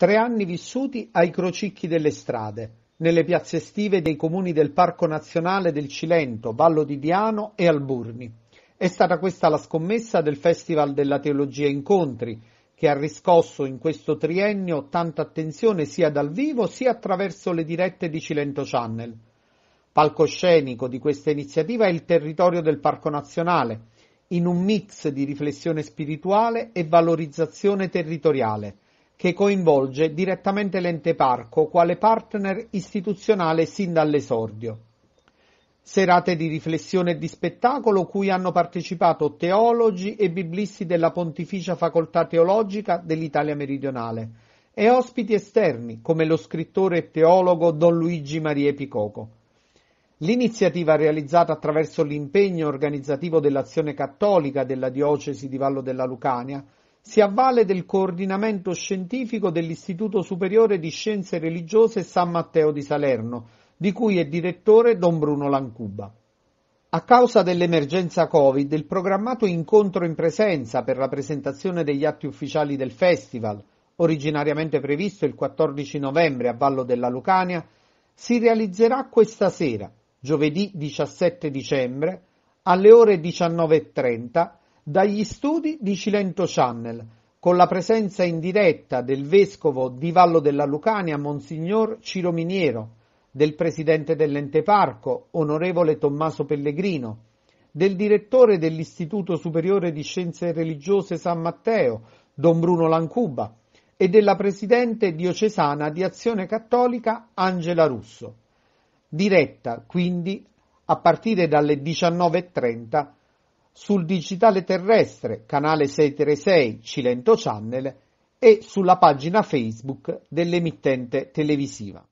Tre anni vissuti ai crocicchi delle strade, nelle piazze estive dei comuni del Parco Nazionale del Cilento, Vallo di Diano e Alburni. È stata questa la scommessa del Festival della Teologia Incontri, che ha riscosso in questo triennio tanta attenzione sia dal vivo sia attraverso le dirette di Cilento Channel. Palcoscenico di questa iniziativa è il territorio del Parco Nazionale, in un mix di riflessione spirituale e valorizzazione territoriale che coinvolge direttamente l'ente parco quale partner istituzionale sin dall'esordio. Serate di riflessione e di spettacolo cui hanno partecipato teologi e biblisti della Pontificia Facoltà Teologica dell'Italia Meridionale e ospiti esterni come lo scrittore e teologo Don Luigi Maria Picoco. L'iniziativa realizzata attraverso l'impegno organizzativo dell'azione cattolica della diocesi di Vallo della Lucania si avvale del coordinamento scientifico dell'Istituto Superiore di Scienze Religiose San Matteo di Salerno, di cui è direttore Don Bruno Lancuba. A causa dell'emergenza Covid, il programmato incontro in presenza per la presentazione degli atti ufficiali del festival, originariamente previsto il 14 novembre a Vallo della Lucania, si realizzerà questa sera, giovedì 17 dicembre, alle ore 19.30 dagli studi di Cilento Channel, con la presenza in diretta del vescovo di Vallo della Lucania, Monsignor Ciro Miniero, del presidente dell'ente parco, onorevole Tommaso Pellegrino, del direttore dell'Istituto Superiore di Scienze Religiose San Matteo, Don Bruno Lancuba, e della presidente diocesana di Azione Cattolica, Angela Russo. Diretta, quindi, a partire dalle 19.30 sul digitale terrestre, canale 636 Cilento Channel e sulla pagina Facebook dell'emittente televisiva.